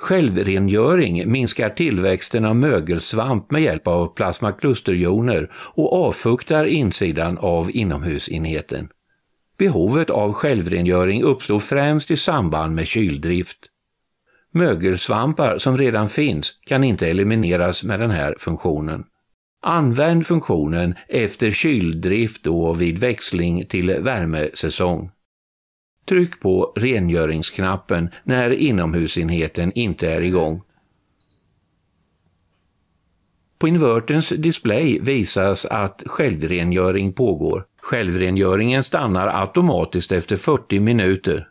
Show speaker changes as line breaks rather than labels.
Självrengöring minskar tillväxten av mögelsvamp med hjälp av plasmaklusterjoner och avfuktar insidan av inomhusenheten. Behovet av självrengöring uppstår främst i samband med kyldrift. Mögelsvampar som redan finns kan inte elimineras med den här funktionen. Använd funktionen efter kyldrift och vid växling till värmesäsong. Tryck på rengöringsknappen när inomhusenheten inte är igång. På inverterns display visas att självrengöring pågår. Självrengöringen stannar automatiskt efter 40 minuter.